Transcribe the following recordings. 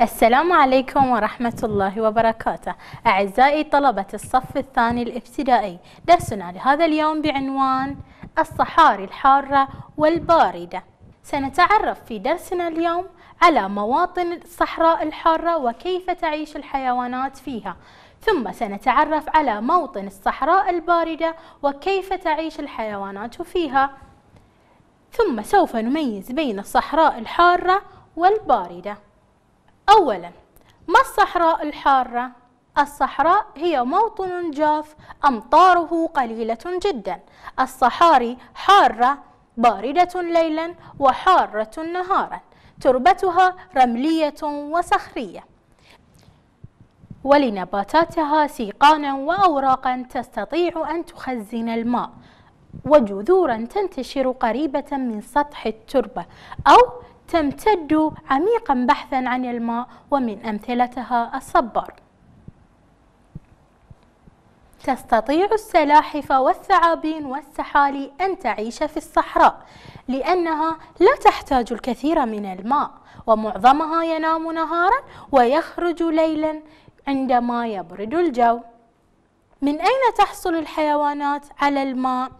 السلام عليكم ورحمة الله وبركاته أعزائي طلبة الصف الثاني الابتدائي درسنا لهذا اليوم بعنوان الصحاري الحارة والباردة سنتعرف في درسنا اليوم على مواطن الصحراء الحارة وكيف تعيش الحيوانات فيها ثم سنتعرف على موطن الصحراء الباردة وكيف تعيش الحيوانات فيها ثم سوف نميز بين الصحراء الحارة والباردة أولا ما الصحراء الحارة؟ الصحراء هي موطن جاف أمطاره قليلة جدا الصحاري حارة باردة ليلا وحارة نهارا تربتها رملية وصخرية ولنباتاتها سيقانا وأوراقا تستطيع أن تخزن الماء وجذورا تنتشر قريبة من سطح التربة أو تمتد عميقا بحثا عن الماء ومن أمثلتها الصبار تستطيع السلاحف والثعابين والسحالي أن تعيش في الصحراء لأنها لا تحتاج الكثير من الماء ومعظمها ينام نهارا ويخرج ليلا عندما يبرد الجو من أين تحصل الحيوانات على الماء؟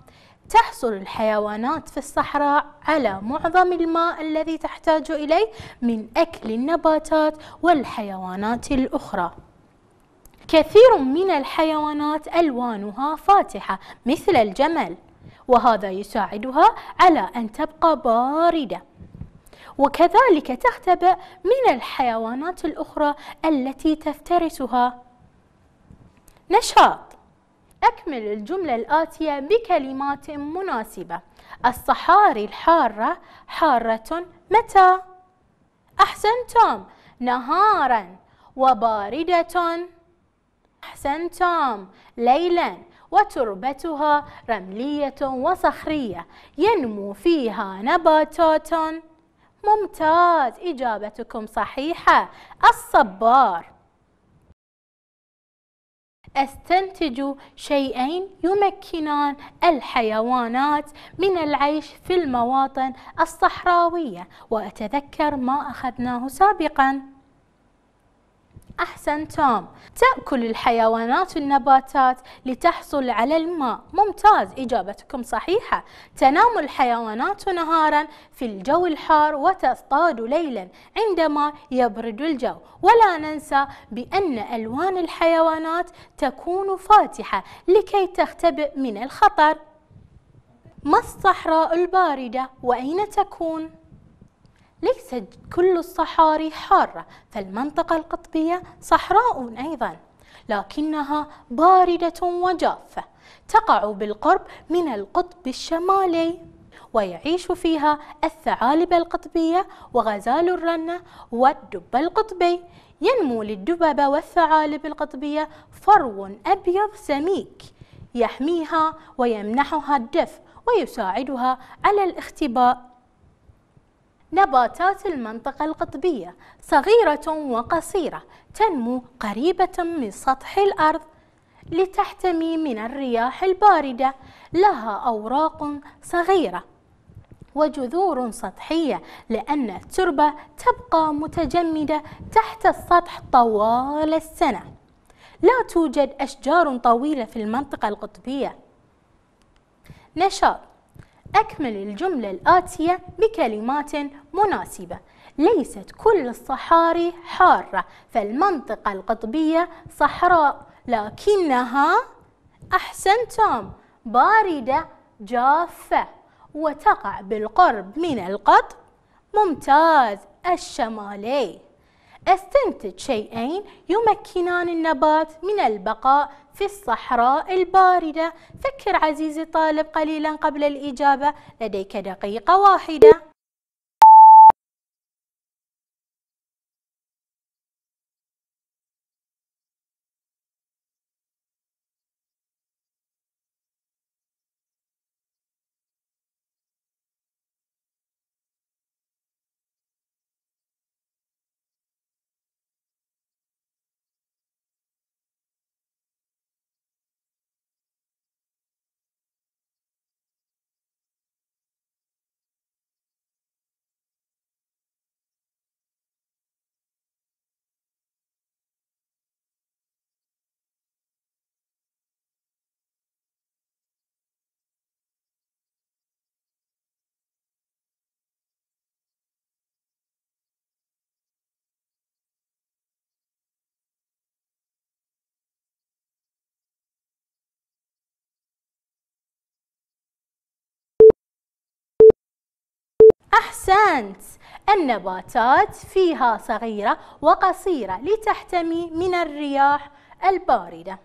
تحصل الحيوانات في الصحراء على معظم الماء الذي تحتاج إليه من أكل النباتات والحيوانات الأخرى كثير من الحيوانات ألوانها فاتحة مثل الجمل وهذا يساعدها على أن تبقى باردة وكذلك تختبئ من الحيوانات الأخرى التي تفترسها نشاط أكمل الجملة الآتية بكلمات مناسبة الصحاري الحارة حارة متى؟ أحسنتم نهارا وباردة أحسنتم ليلا وتربتها رملية وصخرية ينمو فيها نباتات ممتاز إجابتكم صحيحة الصبار استنتج شيئين يمكنان الحيوانات من العيش في المواطن الصحراويه واتذكر ما اخذناه سابقا أحسن توم تأكل الحيوانات النباتات لتحصل على الماء ممتاز إجابتكم صحيحة تنام الحيوانات نهارا في الجو الحار وتصطاد ليلا عندما يبرد الجو ولا ننسى بأن ألوان الحيوانات تكون فاتحة لكي تختبئ من الخطر ما الصحراء الباردة وأين تكون؟ ليس كل الصحاري حارة فالمنطقة القطبية صحراء أيضا لكنها باردة وجافة تقع بالقرب من القطب الشمالي ويعيش فيها الثعالب القطبية وغزال الرنة والدب القطبي ينمو للدببة والثعالب القطبية فرو أبيض سميك يحميها ويمنحها الدفء ويساعدها على الاختباء نباتات المنطقة القطبية صغيرة وقصيرة تنمو قريبة من سطح الأرض لتحتمي من الرياح الباردة لها أوراق صغيرة وجذور سطحية لأن التربة تبقى متجمدة تحت السطح طوال السنة لا توجد أشجار طويلة في المنطقة القطبية نشاط أكمل الجملة الآتية بكلمات مناسبة ليست كل الصحاري حارة فالمنطقة القطبية صحراء لكنها أحسنتم باردة جافة وتقع بالقرب من القطب ممتاز الشمالي استنتج شيئين يمكنان النبات من البقاء في الصحراء الباردة فكر عزيزي طالب قليلا قبل الإجابة لديك دقيقة واحدة أحسنت النباتات فيها صغيرة وقصيرة لتحتمي من الرياح الباردة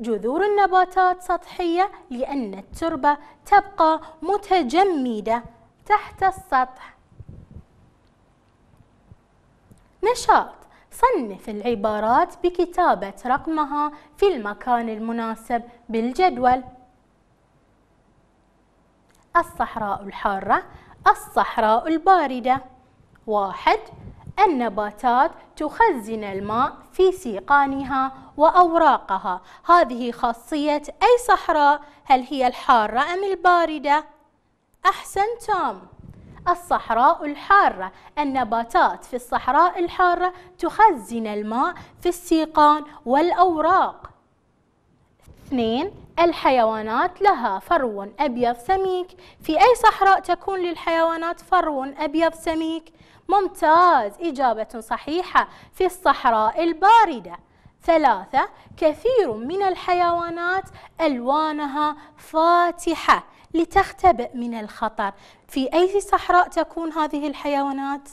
جذور النباتات سطحية لأن التربة تبقى متجمدة تحت السطح نشاط صنف العبارات بكتابة رقمها في المكان المناسب بالجدول الصحراء الحارة الصحراء الباردة واحد النباتات تخزن الماء في سيقانها وأوراقها هذه خاصية أي صحراء هل هي الحارة أم الباردة؟ أحسنتم الصحراء الحارة النباتات في الصحراء الحارة تخزن الماء في السيقان والأوراق اثنين الحيوانات لها فرو أبيض سميك في أي صحراء تكون للحيوانات فرو أبيض سميك؟ ممتاز إجابة صحيحة في الصحراء الباردة ثلاثة كثير من الحيوانات ألوانها فاتحة لتختبئ من الخطر في أي صحراء تكون هذه الحيوانات؟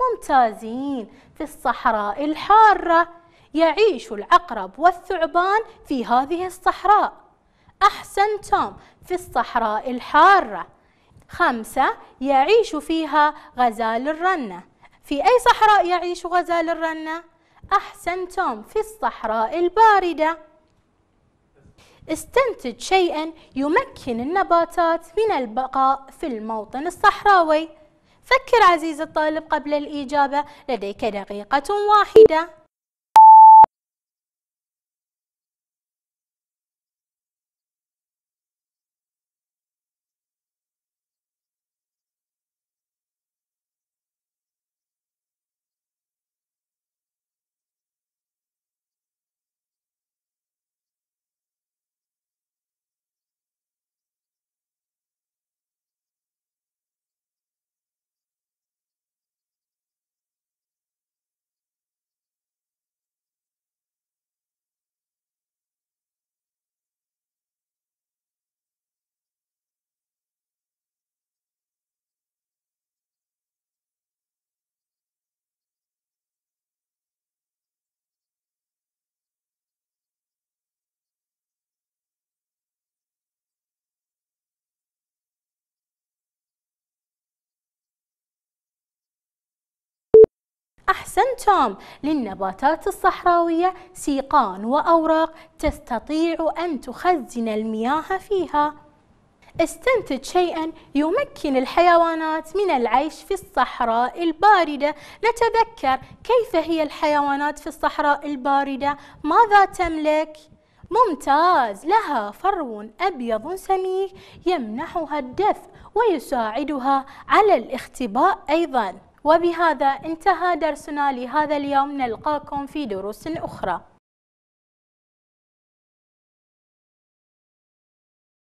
ممتازين في الصحراء الحارة يعيش العقرب والثعبان في هذه الصحراء أحسنتم في الصحراء الحارة خمسة يعيش فيها غزال الرنة في أي صحراء يعيش غزال الرنة؟ أحسنتم في الصحراء الباردة استنتج شيئا يمكن النباتات من البقاء في الموطن الصحراوي فكر عزيزي الطالب قبل الإجابة لديك دقيقة واحدة أحسنتم للنباتات الصحراوية سيقان وأوراق تستطيع أن تخزن المياه فيها استنتج شيئا يمكن الحيوانات من العيش في الصحراء الباردة نتذكر كيف هي الحيوانات في الصحراء الباردة ماذا تملك؟ ممتاز لها فرو أبيض سميك يمنحها الدفء ويساعدها على الاختباء أيضاً وبهذا انتهى درسنا لهذا اليوم نلقاكم في دروس أخرى